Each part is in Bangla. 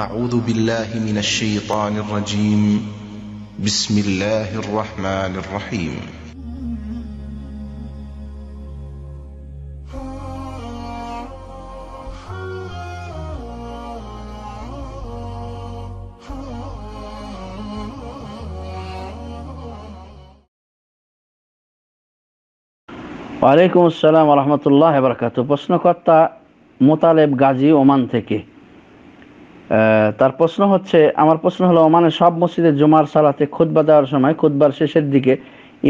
أعوذ بالله من الشيطان الرجيم بسم الله الرحمن الرحيم وعليكم السلام ورحمة الله وبركاته بسنا كتا مطالب غازي ومن تكي তার প্রশ্ন হচ্ছে আমার প্রশ্ন হলো মানে সব মসজিদে জুমার সালাতে খুদবা দেওয়ার সময় খুদবার শেষের দিকে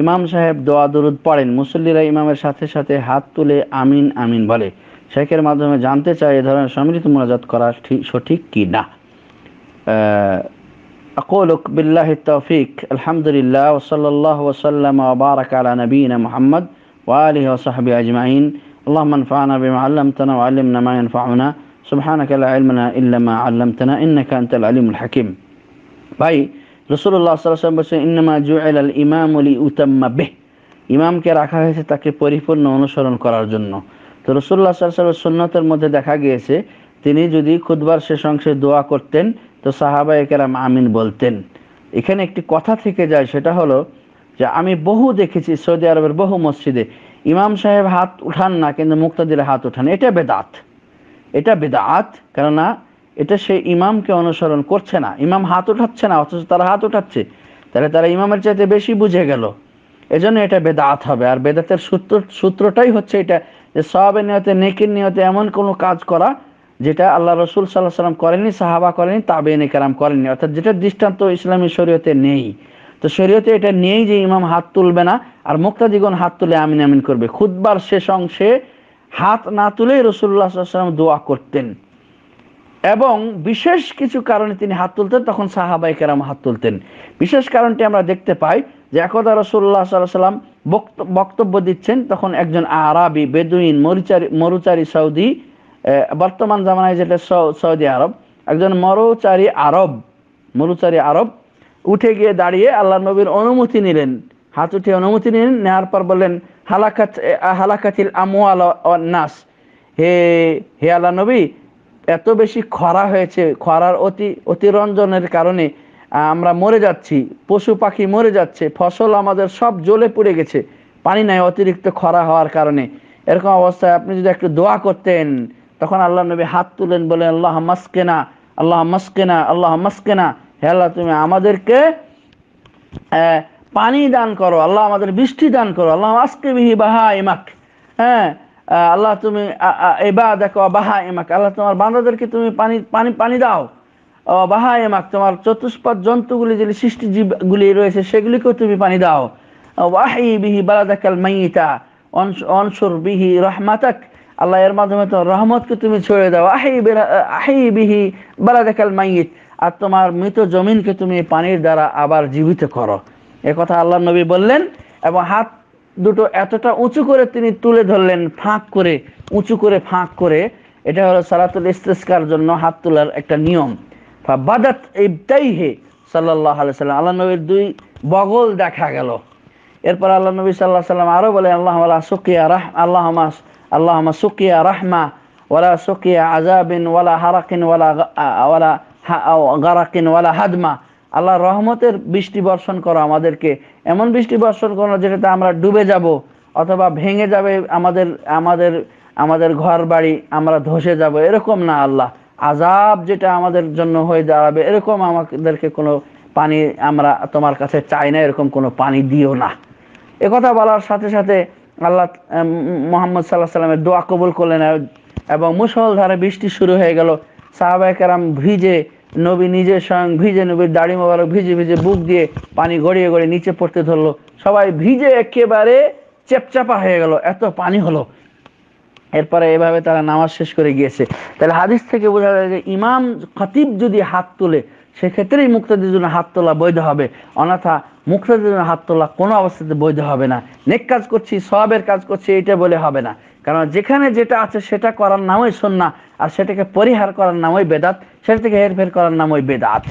ইমাম সাহেব দোয়া দরুদ পড়েন মুসল্লিরা ইমামের সাথে সাথে হাত তুলে আমিন আমিন বলে শেখের মাধ্যমে জানতে চায় এ ধরনের সম্মিলিত মোনাজাত করা সঠিক কি না أقولك بالله التوفيق আলহামদুলিল্লাহ لله ওসাল্লাম আবারক আলা নবীন মোহাম্মদ ওয়ালি محمد وآله وصحبه أجمعين اللهم انفعنا بما علمتنا وعلمنا ما ينفعنا সুবহানাক লা ইলমানা ইল্লা মা আল্লামতানা ইন্নাকা আনতাল আলিমুল হাকিম ভাই রাসূলুল্লাহ সাল্লাল্লাহু আলাইহি ওয়াসাল্লাম বলেছেন ইন্নামা জুইলাল ইমামু লিউতাম্মা বিহ ইমামকে রাখা হয়েছে তাকে পরিপূর্ণ অনুসরণ করার জন্য তো রসুল্লাহ সাল্লাহ সুন্নতের মধ্যে দেখা গিয়েছে তিনি যদি খুদবার শেষ অংশে দোয়া করতেন তো সাহাবা একেরাম আমিন বলতেন এখানে একটি কথা থেকে যায় সেটা হলো যে আমি বহু দেখেছি সৌদি আরবের বহু মসজিদে ইমাম সাহেব হাত উঠান না কিন্তু মুক্তাদির হাত উঠান এটা বেদাত এটা বেদাত কেননা এটা সে ইমামকে অনুসরণ করছে না ইমাম হাত উঠাচ্ছে না অথচ তারা হাত উঠাচ্ছে তাহলে তারা ইমামের চাইতে বেশি বুঝে গেল এজন্য এটা বেদাত হবে আর বেদাতের সূত্র সূত্রটাই হচ্ছে এটা যে সবের নিয়তে নেকির নিয়তে এমন কোনো কাজ করা যেটা আল্লাহ রসুল সাল্লাহ সাল্লাম করেনি সাহাবা করেনি তাবে নেকারাম করেনি অর্থাৎ যেটা দৃষ্টান্ত ইসলামী শরীয়তে নেই তো শরীয়তে এটা নেই যে ইমাম হাত তুলবে না আর মুক্তাদিগণ হাত তুলে আমিন আমিন করবে খুদ্বার শেষ অংশে হাত না তুলেই রসুল্লাহ সাল্লাম দোয়া করতেন এবং বিশেষ কিছু কারণে তিনি হাত তুলতেন তখন সাহাবাই কেরাম হাত তুলতেন বিশেষ কারণটি আমরা দেখতে পাই যে একদা রসুল্লাহ সাল্লাম বক্তব্য দিচ্ছেন তখন একজন আরবি বেদুইন মরুচারি মরুচারি সৌদি বর্তমান জামানায় যেটা সৌদি আরব একজন মরুচারী আরব মরুচারি আরব উঠে গিয়ে দাঁড়িয়ে আল্লাহ নবীর অনুমতি নিলেন হাত উঠে অনুমতি নিন নেওয়ার পর বললেন হালাকাত হালাকাতিল আমওয়াল নাস হে হে আল্লাহ নবী এত বেশি খরা হয়েছে খরার অতি অতিরঞ্জনের কারণে আমরা মরে যাচ্ছি পশু পাখি মরে যাচ্ছে ফসল আমাদের সব জ্বলে পুড়ে গেছে পানি নাই অতিরিক্ত খরা হওয়ার কারণে এরকম অবস্থায় আপনি যদি একটু দোয়া করতেন তখন আল্লাহ নবী হাত তুলেন বলেন আল্লাহ মাসকেনা আল্লাহ মাসকেনা আল্লাহ মাসকেনা হে আল্লাহ তুমি আমাদেরকে পানি দান করো আল্লাহ আমাদের বৃষ্টি দান করো আল্লাহ আজকে বিহি বাহা ইমাক হ্যাঁ আল্লাহ তুমি এবা দেখো বাহা এমাক আল্লাহ তোমার বান্দাদেরকে তুমি পানি পানি পানি দাও বাহা এমাক তোমার চতুষ্পদ জন্তুগুলি যে সৃষ্টি জীবগুলি রয়েছে সেগুলিকেও তুমি পানি দাও ওয়াহি বিহি বালা দেখাল মাইতা অনসুর বিহি রহমাতাক আল্লাহ এর মাধ্যমে তোমার রহমতকে তুমি ছড়িয়ে দাও আহি আহি বিহি দেখাল মাইত আর তোমার মৃত জমিনকে তুমি পানির দ্বারা আবার জীবিত করো একথা আল্লাহ নবী বললেন এবং হাত দুটো এতটা উঁচু করে তিনি তুলে ধরলেন ফাঁক করে উঁচু করে ফাঁক করে এটা হলো সালাতুল ইস্তেস্কার জন্য হাত তোলার একটা নিয়ম বাদাত ইবতাই হে সাল্লাহ আলি সাল্লাম আল্লাহ নবীর দুই বগল দেখা গেল এরপর আল্লাহ নবী সাল্লাহ সাল্লাম আরও বলে আল্লাহ সুকিয়া রাহ আল্লাহ আল্লাহ সুকিয়া রাহমা ওয়ালা সুকিয়া আজাবিন ওয়ালা হারাকিন ওয়ালা ওয়ালা গারাকিন ওয়ালা হাদমা আল্লাহ রহমতের বৃষ্টি বর্ষণ করো আমাদেরকে এমন বৃষ্টি বর্ষণ করো যেটাতে আমরা ডুবে যাব অথবা ভেঙে যাবে আমাদের আমাদের আমাদের ঘর বাড়ি আমরা ধসে যাব এরকম না আল্লাহ আজাব যেটা আমাদের জন্য হয়ে দাঁড়াবে এরকম আমাদেরকে কোনো পানি আমরা তোমার কাছে চাই না এরকম কোনো পানি দিও না একথা বলার সাথে সাথে আল্লাহ মোহাম্মদ সাল্লাহ সাল্লামের দোয়া কবুল করলেন এবং মুসলধারে বৃষ্টি শুরু হয়ে গেল সাহাবাহাম ভিজে নবী নিজে স্বয়ং ভিজে নবীর দাড়ি মোবারক ভিজে ভিজে বুক দিয়ে পানি গড়িয়ে গড়িয়ে নিচে পড়তে ধরলো সবাই ভিজে একেবারে চেপচাপা হয়ে গেল এত পানি হলো এরপরে এভাবে তারা নামাজ শেষ করে গিয়েছে তাহলে হাদিস থেকে বোঝা যায় যে ইমাম খতিব যদি হাত তোলে সেক্ষেত্রেই মুক্তাদের জন্য হাত তোলা বৈধ হবে অনাথা মুক্তাদের জন্য হাত তোলা কোনো অবস্থাতে বৈধ হবে না নেক কাজ করছি সবের কাজ করছি এটা বলে হবে না কারণ যেখানে যেটা আছে সেটা করার নামই শোন না আর সেটাকে পরিহার করার নাম ওই বেদাত সেটা থেকে হেরফের করার নাম ওই বেদাত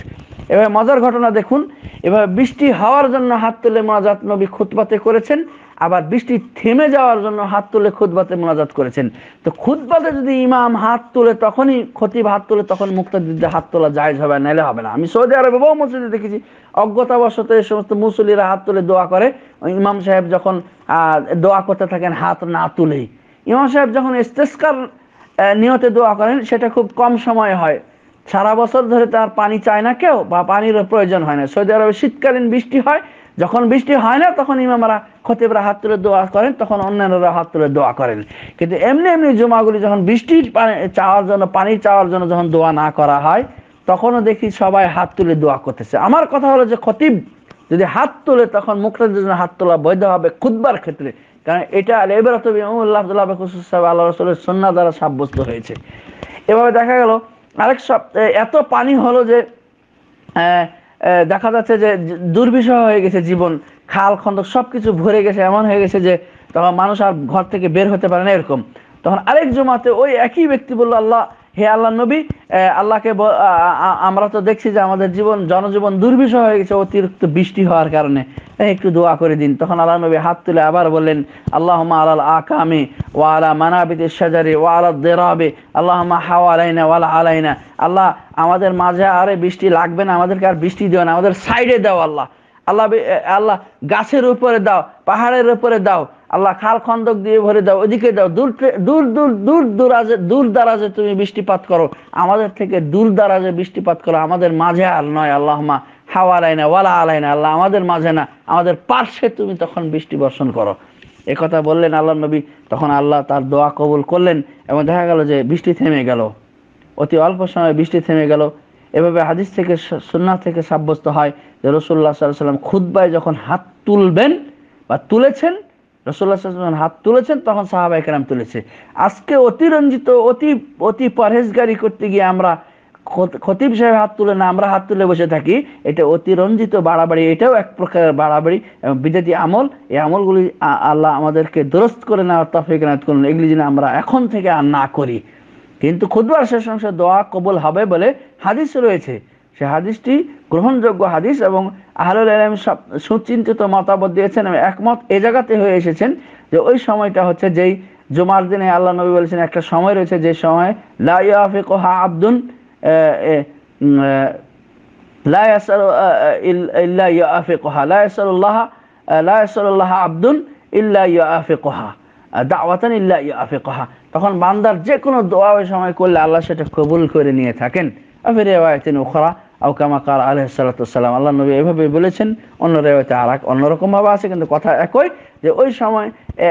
এবার মজার ঘটনা দেখুন এবার বৃষ্টি হওয়ার জন্য হাত তুলে মোনাজাত নবী খুতবাতে করেছেন আবার বৃষ্টি থেমে যাওয়ার জন্য হাত তুলে খুদবাতে মোনাজাত করেছেন তো খুদবাতে যদি ইমাম হাত তুলে তখনই খতিব হাত তুলে তখন মুক্তাদিদের হাত তোলা জায়জ হবে নাইলে হবে না আমি সৌদি আরবে বহু মসজিদে দেখেছি অজ্ঞতাবশত এই সমস্ত মুসলিরা হাত তুলে দোয়া করে ইমাম সাহেব যখন দোয়া করতে থাকেন হাত না তুলেই ইমাম সাহেব যখন স্টেস্কার নিয়তে দোয়া করেন সেটা খুব কম সময় হয় সারা বছর ধরে তার পানি চায় না কেউ বা পানির প্রয়োজন হয় না সৌদি আরবে শীতকালীন বৃষ্টি হয় যখন বৃষ্টি হয় না তখন ইমামরা খতিবরা হাত তুলে দোয়া করেন তখন অন্যান্যরা হাত তুলে দোয়া করেন কিন্তু এমনি এমনি জুমাগুলি যখন বৃষ্টি চাওয়ার জন্য পানি চাওয়ার জন্য যখন দোয়া না করা হয় তখনও দেখি সবাই হাত তুলে দোয়া করতেছে আমার কথা হলো যে খতিব যদি হাত তোলে তখন মুখটার জন্য হাত তোলা বৈধ হবে খুদবার ক্ষেত্রে কারণ এটা এবার এবারত আল্লাহ আল্লাহ রসুলের সন্না দ্বারা সাব্যস্ত হয়েছে এভাবে দেখা গেল আরেক সব এত পানি হলো যে দেখা যাচ্ছে যে দুর্বিষহ হয়ে গেছে জীবন খাল খন্দক সব কিছু ভরে গেছে এমন হয়ে গেছে যে তখন মানুষ আর ঘর থেকে বের হতে পারে না এরকম তখন আরেক জমাতে ওই একই ব্যক্তি বলল আল্লাহ হে আল্লাহ নবী আল্লাহকে আমরা তো দেখছি যে আমাদের জীবন জনজীবন দুর্বিষ হয়ে গেছে অতিরিক্ত বৃষ্টি হওয়ার কারণে একটু দোয়া করে দিন তখন আল্লাহ নবী হাত তুলে আবার বললেন আল্লাহ আলাল আকামে ও আলা মানাবিতে সাজারে আলা দেরাবে আল্লাহ হাওয়া আলাইনা ওয়ালা আলাইনা আল্লাহ আমাদের মাঝে আরে বৃষ্টি লাগবে না আমাদেরকে আর বৃষ্টি দিও না আমাদের সাইডে দাও আল্লাহ আল্লাহ আল্লাহ গাছের উপরে দাও পাহাড়ের উপরে দাও আল্লাহ খাল খন্দক দিয়ে ভরে দাও ওদিকে দাও দূর দূর দূর দূর দূরাজে দূর দারাজে তুমি বৃষ্টিপাত করো আমাদের থেকে দূর দারাজে বৃষ্টিপাত করো আমাদের মাঝে আর নয় আল্লাহ মা হাওয়া না ওয়ালা না আল্লাহ আমাদের মাঝে না আমাদের পার্শ্বে তুমি তখন বৃষ্টি বর্ষণ করো এ কথা বললেন আল্লাহ নবী তখন আল্লাহ তার দোয়া কবুল করলেন এবং দেখা গেল যে বৃষ্টি থেমে গেল অতি অল্প সময়ে বৃষ্টি থেমে গেল এভাবে হাদিস থেকে সুন্না থেকে সাব্যস্ত হয় যে রসুল্লাহ সাল্লাম খুদ্বায় যখন হাত তুলবেন বা তুলেছেন রসুল্লাহাম হাত তুলেছেন তখন সাহাবা একরাম তুলেছে আজকে অতিরঞ্জিত অতি অতি পরহেজগারি করতে গিয়ে আমরা খতিব সাহেব হাত তুলে না আমরা হাত তুলে বসে থাকি এটা অতিরঞ্জিত বাড়াবাড়ি এটাও এক প্রকার বাড়াবাড়ি এবং বিদ্যাতি আমল এই আমলগুলি আল্লাহ আমাদেরকে দুরস্ত করে নেওয়ার তফিক নাত করুন এগুলি যেন আমরা এখন থেকে আর না করি কিন্তু খুদবার শেষ অংশে দোয়া কবুল হবে বলে হাদিস রয়েছে সে হাদিসটি গ্রহণযোগ্য হাদিস এবং আহলুল আলম সুচিন্তিত মতামত দিয়েছেন এবং একমত এ জায়গাতে হয়ে এসেছেন যে ওই সময়টা হচ্ছে যেই জুমার দিনে আল্লাহ নবী বলেছেন একটা সময় রয়েছে যে সময় লাফিক হা আব্দুন আব্দুন ইল্লা দাওয়াতান ইল্লা তখন বান্দার যে কোনো দোয়া ওই সময় করলে আল্লাহ সেটা কবুল করে নিয়ে থাকেন আফের রেওয়ায়তিন উখরা আও কামা কার আলহ সালাতাম আল্লাহ নবী এভাবে বলেছেন অন্য রেওয়ায়তে আর এক অন্যরকমভাবে আছে কিন্তু কথা একই যে ওই সময়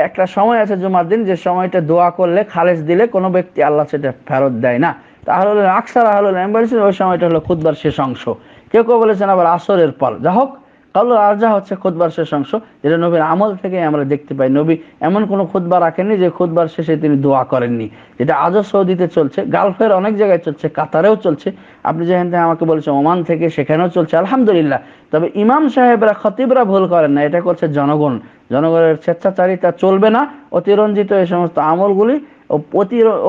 একটা সময় আছে জুমার দিন যে সময়টা দোয়া করলে খালেজ দিলে কোনো ব্যক্তি আল্লাহ সেটা ফেরত দেয় না তাহলে আকসার আহলুল বলেছেন ওই সময়টা হলো খুদ্বার শেষ অংশ কেউ কেউ বলেছেন আবার আসরের পর যা হোক কাউল আরজা হচ্ছে খুদবার শেষ অংশ যেটা নবীর আমল থেকে আমরা দেখতে পাই নবী এমন কোনো খুদবার রাখেননি যে খোদবার শেষে তিনি দোয়া করেননি যেটা আজও সৌদিতে চলছে গালফের অনেক জায়গায় চলছে কাতারেও চলছে আপনি যেখান থেকে আমাকে বলেছেন ওমান থেকে সেখানেও চলছে আলহামদুলিল্লাহ তবে ইমাম সাহেবরা খতিবরা ভুল করেন না এটা করছে জনগণ জনগণের স্বেচ্ছাচারিতা চলবে না অতিরঞ্জিত এই সমস্ত আমলগুলি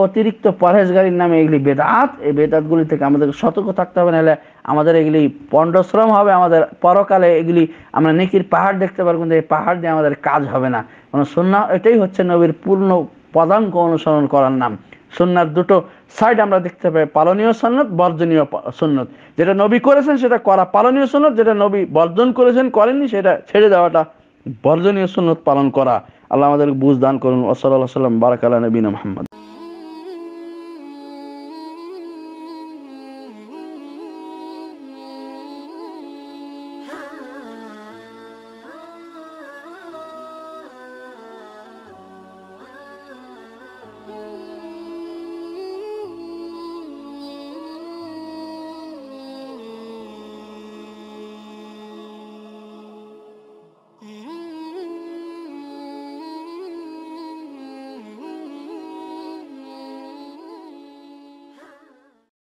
অতিরিক্ত পরহেজগারির নামে এগুলি বেদাত এই বেদাতগুলি থেকে আমাদেরকে সতর্ক থাকতে হবে নাহলে আমাদের এগুলি পণ্ডশ্রম হবে আমাদের পরকালে এগুলি আমরা নেকির পাহাড় দেখতে পারবো কিন্তু এই পাহাড় দিয়ে আমাদের কাজ হবে না কোনো সুন্না এটাই হচ্ছে নবীর পূর্ণ পদাঙ্ক অনুসরণ করার নাম সুন্নার দুটো সাইড আমরা দেখতে পাই পালনীয় সন্ন্যত বর্জনীয় সন্ন্যত যেটা নবী করেছেন সেটা করা পালনীয় সন্ন্যত যেটা নবী বর্জন করেছেন করেননি সেটা ছেড়ে দেওয়াটা বর্জনীয় সন্ন্যত পালন করা আল্লাহ আমাদের বুঝ দান করুন ওসলাল্লাহ সাল্লাম নবীন মোহাম্মদ